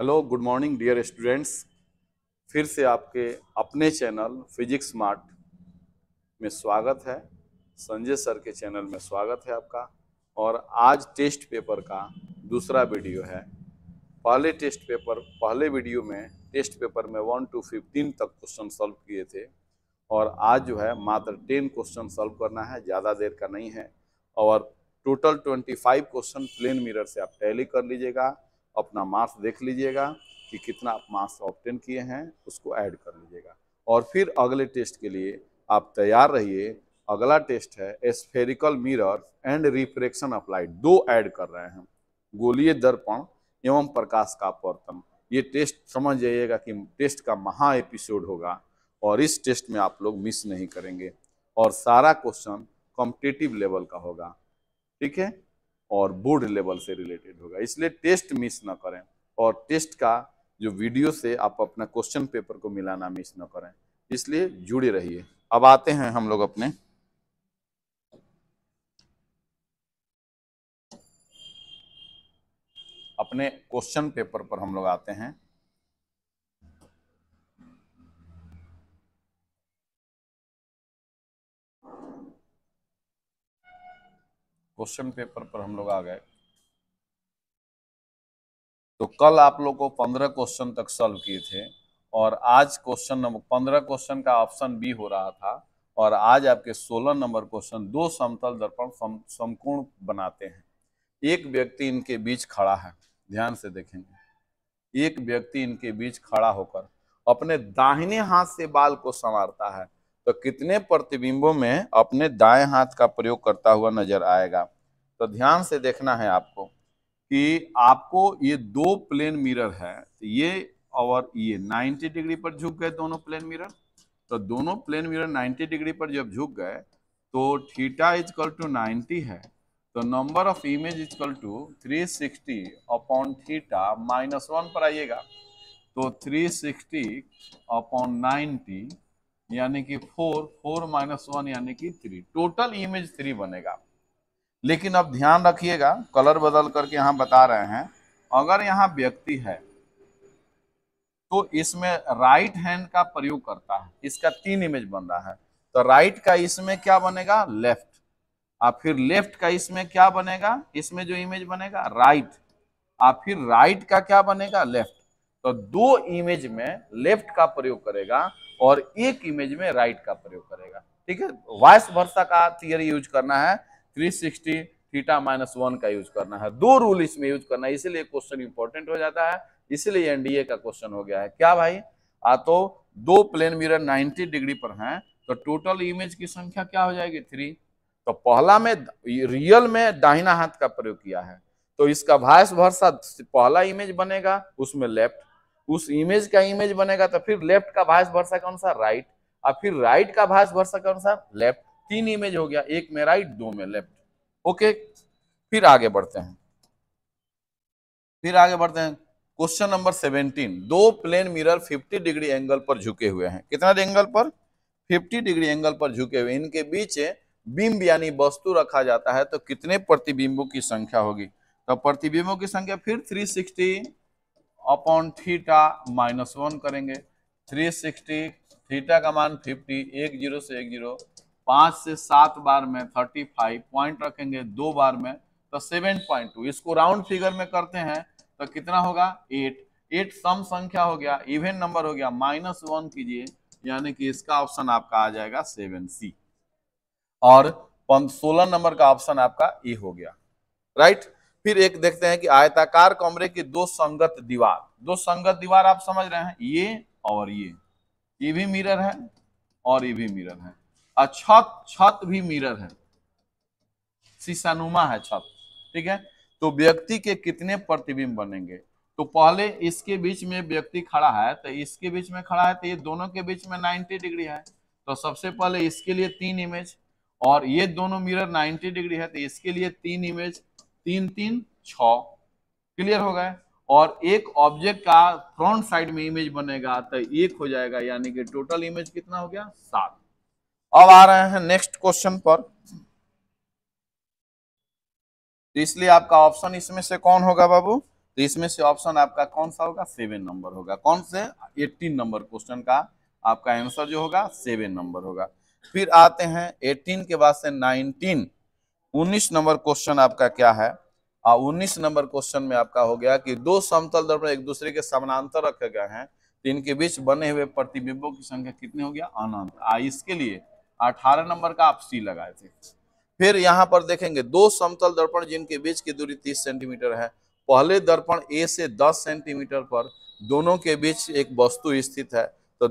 hello good morning dear students फिर से आपके अपने चैनल फिजिक्स स्मार्ट में स्वागत है संजय सर के चैनल में स्वागत है आपका और आज टेस्ट पेपर का दूसरा वीडियो है पहले टेस्ट पेपर पहले वीडियो में टेस्ट पेपर में वन टू फिफ्टीन तक क्वेश्चन सॉल्व किए थे और आज जो है मात्र टेन क्वेश्चन सॉल्व करना है ज़्यादा देर का नहीं है और total twenty five question plane mirror से आप टैली कर लीजिएगा अपना मार्क्स देख लीजिएगा कि कितना आप मार्क्स ऑप्टेन किए हैं उसको ऐड कर लीजिएगा और फिर अगले टेस्ट के लिए आप तैयार रहिए अगला टेस्ट है spherical mirror and refraction light दो ऐड कर रहे हैं गोलीय दर्पण एवं प्रकाश का पर्तन ये टेस्ट समझ जाइएगा कि टेस्ट का महा एपिसोड होगा और इस टेस्ट में आप लोग मिस नहीं करेंगे और सारा क्वेश्चन कॉम्पिटेटिव लेवल का होगा ठीक है और बोर्ड लेवल से रिलेटेड होगा इसलिए टेस्ट मिस ना करें और टेस्ट का जो वीडियो से आप अपना क्वेश्चन पेपर को मिलाना मिस ना करें इसलिए जुड़े रहिए अब आते हैं हम लोग अपने अपने क्वेश्चन पेपर पर हम लोग आते हैं क्वेश्चन पेपर पर हम लोग आ गए तो कल आप लोग को पंद्रह क्वेश्चन तक सॉल्व किए थे और आज क्वेश्चन नंबर पंद्रह क्वेश्चन का ऑप्शन बी हो रहा था और आज आपके सोलह नंबर क्वेश्चन दो समतल दर्पण सम, समकोण बनाते हैं एक व्यक्ति इनके बीच खड़ा है ध्यान से देखेंगे एक व्यक्ति इनके बीच खड़ा होकर अपने दाहिने हाथ से बाल को संवारता है तो कितने प्रतिबिंबों में अपने दाएं हाथ का प्रयोग करता हुआ नजर आएगा तो ध्यान से देखना है आपको कि आपको ये दो प्लेन मिरर है तो ये और ये 90 डिग्री पर झुक गए दोनों प्लेन मिरर तो दोनों प्लेन मिरर 90 डिग्री पर जब झुक गए तो थीटा इजकल टू 90 है तो number of image is equal to 360 sixty upon theta minus one पर आइएगा तो 360 सिक्सटी अपॉन नाइन्टी यानी कि फोर फोर माइनस वन यानी कि थ्री टोटल इमेज थ्री बनेगा लेकिन अब ध्यान रखिएगा कलर बदल करके यहाँ बता रहे हैं अगर यहाँ व्यक्ति है तो इसमें राइट हैंड का प्रयोग करता है इसका तीन इमेज बन रहा है तो राइट का इसमें क्या बनेगा लेफ्ट और फिर लेफ्ट का इसमें क्या बनेगा इसमें जो इमेज बनेगा राइट और फिर राइट का क्या बनेगा लेफ्ट तो दो इमेज में लेफ्ट का प्रयोग करेगा और एक इमेज में राइट का प्रयोग करेगा ठीक है वाइस वर्षा का थियरी यूज करना है three sixty theta minus one का यूज करना है दो रूल इसमें यूज करना है इसीलिए क्वेश्चन इंपॉर्टेंट हो जाता है इसीलिए एनडीए का क्वेश्चन हो गया है क्या भाई आ तो दो प्लेन मिरर 90 डिग्री पर हैं तो टोटल इमेज की संख्या क्या हो जाएगी थ्री तो पहला में रियल में दाहिना हाथ का प्रयोग किया है तो इसका वायस भरसा पहला इमेज बनेगा उसमें लेफ्ट उस इमेज का इमेज बनेगा तो फिर लेफ्ट का भाष वर्षा के अनुसार राइट और फिर राइट का भाष वर्षा के अनुसार लेफ्ट तीन इमेज हो गया एक में राइट दो में लेफ्ट ओके फिर आगे बढ़ते हैं फिर आगे बढ़ते हैं क्वेश्चन नंबर सेवेंटीन दो plane mirror fifty degree angle पर झुके हुए हैं कितना एंगल पर फिफ्टी डिग्री एंगल पर झुके हुए इनके बीच बिंब यानी वस्तु रखा जाता है तो कितने प्रतिबिंबों की संख्या होगी तो प्रतिबिंबों की संख्या फिर 360 अपॉन थीटा माइनस वन करेंगे थ्री सिक्सटी थीटा का मान फिफ्टी एक जीरो से एक जीरो पाँच से सात बार में थर्टी फाइव पॉइंट रखेंगे दो बार में तो सेवन पॉइंट टू इसको राउंड फिगर में करते हैं तो कितना होगा एट एट सम संख्या हो गया इवेन नंबर हो गया माइनस वन कीजिए यानी कि इसका ऑप्शन आपका आ जाएगा सेवन सी और सोलह नंबर का ऑप्शन आपका ए हो गया राइट फिर एक देखते हैं कि आयताकार कमरे की दो संगत दीवार दो संगत दीवार आप समझ रहे हैं ये और ये ये भी मिरर है और ये भी मिरर है और छत छत भी मिरर है शीशानुमा है छत ठीक है तो व्यक्ति के कितने प्रतिबिंब बनेंगे तो पहले इसके बीच में व्यक्ति खड़ा है तो इसके बीच में खड़ा है तो ये दोनों के बीच में 90 डिग्री है तो सबसे पहले इसके लिए तीन इमेज और ये दोनों मिरर 90 डिग्री है तो इसके लिए तीन इमेज तीन तीन छ क्लियर हो गए और एक ऑब्जेक्ट का फ्रंट साइड में इमेज बनेगा तो एक हो जाएगा यानी कि टोटल इमेज कितना हो गया सात अब आ रहे हैं नेक्स्ट क्वेश्चन पर तो इसलिए आपका ऑप्शन इसमें से कौन होगा बाबू तो इसमें से ऑप्शन आपका कौन सा होगा सेवन नंबर होगा कौन से एट्टीन नंबर क्वेश्चन का आपका आंसर जो होगा सेवन नंबर होगा फिर आते हैं एटीन के बाद से नाइनटीन 19 नंबर क्वेश्चन आपका क्या है आ, 19 नंबर क्वेश्चन में आपका हो गया कि दो समतल दर्पण एक दूसरे के समानांतर रखे गए हैं तो इनके बीच बने हुए प्रतिबिंबों की संख्या कितनी हो गया अनंत आ इसके लिए 18 नंबर का आप सी लगाए थे फिर यहाँ पर देखेंगे दो समतल दर्पण जिनके बीच की दूरी तीस सेंटीमीटर है पहले दर्पण ए से दस सेंटीमीटर पर दोनों के बीच एक वस्तु स्थित है तो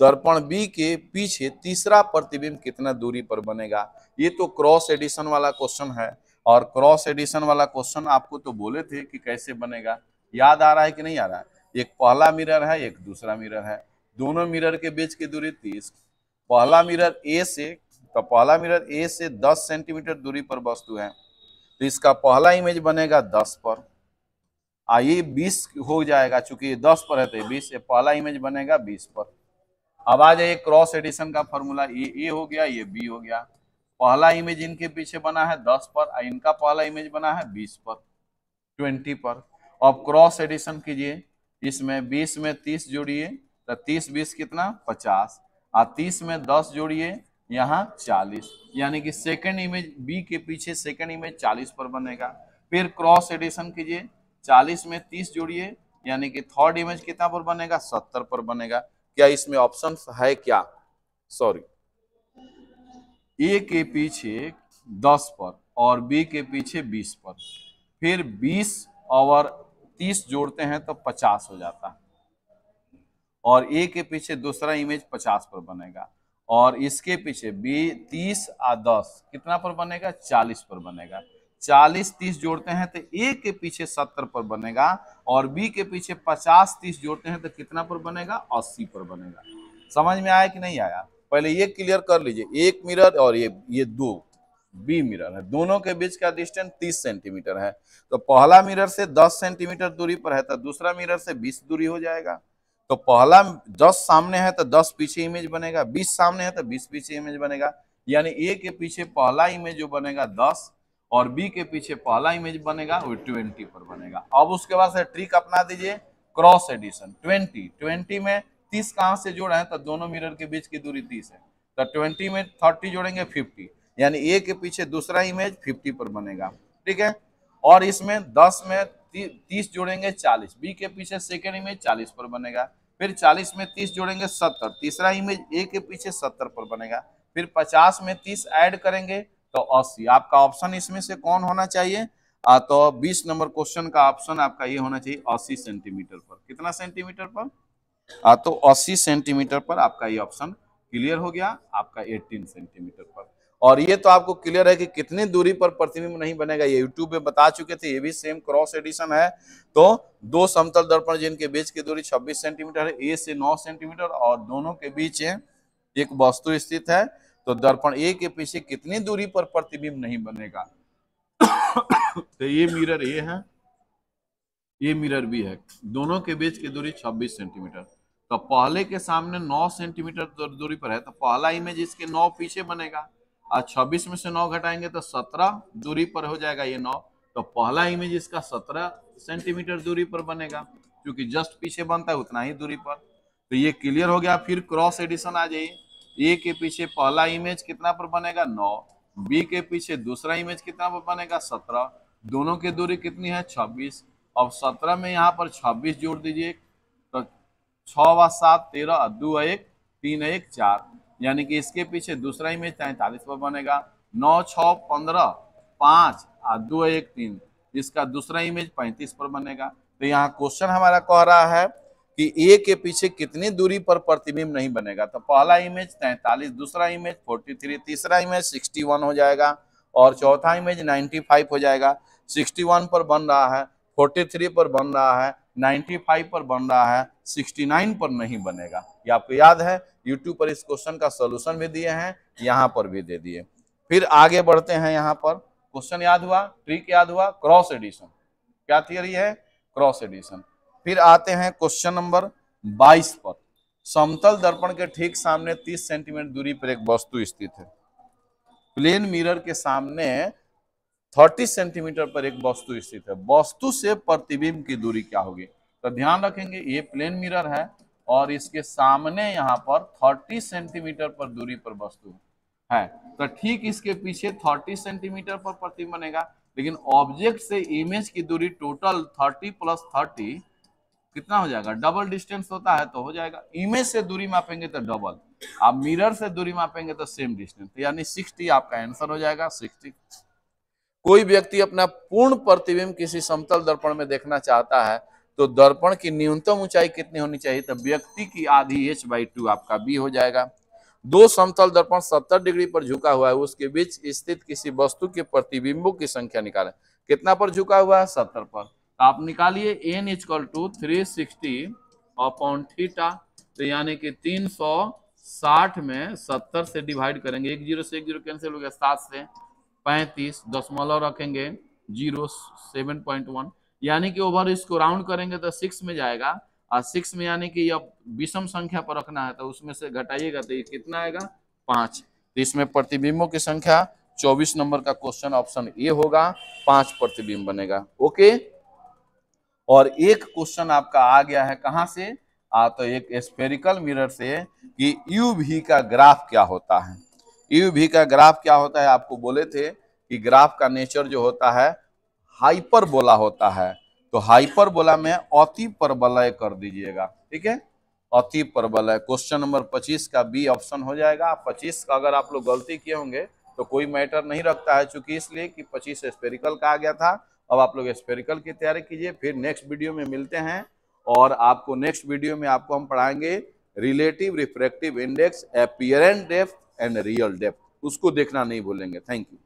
दर्पण बी के पीछे तीसरा प्रतिबिंब कितना दूरी पर बनेगा ये तो क्रॉस एडिशन वाला क्वेश्चन है और क्रॉस एडिशन वाला क्वेश्चन आपको तो बोले थे कि कैसे बनेगा याद आ रहा है कि नहीं आ रहा है एक पहला मिरर है एक दूसरा मिरर है दोनों मिरर के बीच की दूरी तीस पहला मिरर ए से तो पहला मिरर ए से दस सेंटीमीटर दूरी पर वस्तु है तो इसका पहला इमेज बनेगा दस पर आइए बीस हो जाएगा चूंकि दस पर है तो बीस पहला इमेज बनेगा बीस पर अब आ जाइए क्रॉस एडिशन का फॉर्मूला ये ए हो गया ये बी हो गया पहला इमेज इनके पीछे बना है दस पर इनका पहला इमेज बना है बीस पर ट्वेंटी पर अब क्रॉस एडिशन कीजिए इसमें बीस में तीस जोड़िए तो तीस बीस कितना पचास और तीस में दस जोड़िए यहाँ चालीस यानी कि सेकंड इमेज बी के पीछे सेकंड इमेज चालीस पर बनेगा फिर क्रॉस एडिशन कीजिए चालीस में तीस जोड़िए यानी कि थर्ड इमेज कितना पर बनेगा सत्तर पर बनेगा क्या इसमें ऑप्शन है क्या सॉरी ए के पीछे दस पर और बी के पीछे बीस पर फिर बीस और तीस जोड़ते हैं तो पचास हो जाता है और ए के पीछे दूसरा इमेज पचास पर बनेगा और इसके पीछे बी तीस और दस कितना पर बनेगा चालीस पर बनेगा चालीस तीस जोड़ते हैं तो ए के पीछे सत्तर पर बनेगा और बी के पीछे पचास तीस जोड़ते हैं तो कितना पर बनेगा अस्सी पर बनेगा समझ में आया कि नहीं आया पहले ये क्लियर कर लीजिए एक मिरर और ये ये दो बी मिरर है दोनों के बीच का डिस्टेंस तीस सेंटीमीटर है तो पहला मिरर से दस सेंटीमीटर दूरी पर है तो दूसरा मिरर से बीस दूरी हो जाएगा तो पहला दस सामने है तो दस पीछे इमेज बनेगा बीस सामने है तो बीस पीछे इमेज बनेगा यानी ए के पीछे पहला इमेज जो बनेगा दस और बी के पीछे पहला इमेज बनेगा वो ट्वेंटी पर बनेगा अब उसके बाद ट्रिक अपना दीजिए क्रॉस एडिशन ट्वेंटी ट्वेंटी में तीस कहाँ से जोड़ा है तो दोनों मिरर के बीच की दूरी तीस है तो ट्वेंटी में थर्टी जोड़ेंगे फिफ्टी यानी ए के पीछे दूसरा इमेज फिफ्टी पर बनेगा ठीक है और इसमें दस में तीस जोड़ेंगे चालीस बी के पीछे सेकेंड इमेज चालीस पर बनेगा फिर चालीस में तीस जोड़ेंगे सत्तर तीसरा इमेज ए के पीछे सत्तर पर बनेगा फिर पचास में तीस ऐड करेंगे तो अस्सी आपका ऑप्शन इसमें से कौन होना चाहिए आ, तो 20 नंबर क्वेश्चन का ऑप्शन आपका ये होना चाहिए 80 सेंटीमीटर पर कितना सेंटीमीटर पर आ, तो 80 सेंटीमीटर पर आपका ये ऑप्शन क्लियर हो गया आपका 18 सेंटीमीटर पर और ये तो आपको क्लियर है कि कितनी दूरी पर प्रतिबिंब नहीं बनेगा ये यूट्यूब पे बता चुके थे ये भी सेम क्रॉस एडिशन है तो दो समतल दर्पण जिनके बीच की दूरी छब्बीस सेंटीमीटर है ए से नौ सेंटीमीटर और दोनों के बीच एक वस्तु स्थित है तो दर्पण ए के पीछे कितनी दूरी पर प्रतिबिंब नहीं बनेगा तो ये मिरर ए है ये मिरर भी है दोनों के बीच की दूरी 26 सेंटीमीटर तो पहले के सामने 9 सेंटीमीटर दूरी पर है तो पहला इमेज इसके 9 पीछे बनेगा और 26 में से 9 घटाएंगे तो 17 दूरी पर हो जाएगा ये 9 तो पहला इमेज इसका 17 सेंटीमीटर दूरी पर बनेगा क्योंकि जस्ट पीछे बनता है उतना ही दूरी पर तो ये क्लियर हो गया फिर क्रॉस एडिशन आ जाइए ए के पीछे पहला इमेज कितना पर बनेगा नौ बी के पीछे दूसरा इमेज कितना पर बनेगा सत्रह दोनों की दूरी कितनी है छब्बीस अब सत्रह में यहाँ पर छब्बीस जोड़ दीजिए तो छ व सात तेरह दो एक तीन एक चार यानी कि इसके पीछे दूसरा इमेज तैंतालीस पर बनेगा नौ छ पंद्रह पाँच और दो एक तीन इसका दूसरा इमेज पैंतीस पर बनेगा तो यहाँ क्वेश्चन हमारा कह रहा है कि ए के पीछे कितनी दूरी पर प्रतिबिंब नहीं बनेगा तो पहला इमेज तैतालीस दूसरा इमेज फोर्टी थ्री तीसरा इमेज सिक्सटी वन हो जाएगा और चौथा इमेज नाइन्टी फाइव हो जाएगा सिक्सटी वन पर बन रहा है फोर्टी थ्री पर बन रहा है नाइन्टी फाइव पर बन रहा है सिक्सटी नाइन पर नहीं बनेगा ये आपको याद है यूट्यूब पर इस क्वेश्चन का सोल्यूशन भी दिए हैं यहाँ पर भी दे दिए फिर आगे बढ़ते हैं यहाँ पर क्वेश्चन याद हुआ ट्रिक याद हुआ क्रॉस एडिशन क्या थियरी है क्रॉस एडिशन फिर आते हैं क्वेश्चन नंबर 22 पर समतल दर्पण के ठीक सामने 30 सेंटीमीटर दूरी पर एक वस्तु स्थित है प्लेन मिरर के सामने 30 सेंटीमीटर पर एक वस्तु स्थित है वस्तु से प्रतिबिंब की दूरी क्या होगी तो ध्यान रखेंगे ये प्लेन मिरर है और इसके सामने यहाँ पर 30 सेंटीमीटर पर दूरी पर वस्तु है तो ठीक इसके पीछे 30 सेंटीमीटर पर प्रतिबिंब बनेगा लेकिन ऑब्जेक्ट से इमेज की दूरी टोटल 30 प्लस थर्टी कितना हो जाएगा डबल डिस्टेंस होता है तो हो जाएगा इमेज से दूरी मापेंगे तो डबल आप मिरर से दूरी मापेंगे तो सेम डिस्टेंस तो यानी सिक्सटी आपका आंसर हो जाएगा सिक्सटी कोई व्यक्ति अपना पूर्ण प्रतिबिंब किसी समतल दर्पण में देखना चाहता है तो दर्पण की न्यूनतम ऊंचाई कितनी होनी चाहिए तो व्यक्ति की आधी एच बाई टू आपका बी हो जाएगा दो समतल दर्पण 70 डिग्री पर झुका हुआ है उसके बीच स्थित किसी वस्तु के प्रतिबिंबों की संख्या निकालें कितना पर झुका हुआ है 70 पर तो आप निकालिए N is equal to three sixty upon theta तो यानी कि तीन सौ साठ में सत्तर से डिवाइड करेंगे एक जीरो से एक जीरो कैंसिल हो गया सात से पैंतीस दशमलव रखेंगे जीरो सेवन पॉइंट वन यानी कि ओवर इसको राउंड करेंगे तो सिक्स में जाएगा और सिक्स में यानी कि अब विषम संख्या पर रखना है तो उसमें से घटाइएगा तो ये कितना आएगा पाँच तो इसमें प्रतिबिंबों की संख्या चौबीस नंबर का क्वेश्चन ऑप्शन ए होगा पांच प्रतिबिंब बनेगा ओके और एक क्वेश्चन आपका आ गया है कहाँ से आ तो एक स्पेरिकल मिरर से कि यू भी का ग्राफ क्या होता है यू भी का ग्राफ क्या होता है आपको बोले थे कि ग्राफ का नेचर जो होता है बोला होता है तो बोला में अति प्रबलय कर दीजिएगा ठीक है अति प्रबलय क्वेश्चन नंबर 25 का बी ऑप्शन हो जाएगा 25 का अगर आप लोग गलती किए होंगे तो कोई मैटर नहीं रखता है चूंकि इसलिए कि 25 स्पेरिकल का आ गया था अब आप लोग स्पेरिकल की तैयारी कीजिए फिर नेक्स्ट वीडियो में मिलते हैं और आपको नेक्स्ट वीडियो में आपको हम पढ़ाएंगे relative refractive index apparent depth and real depth उसको देखना नहीं भूलेंगे थैंक यू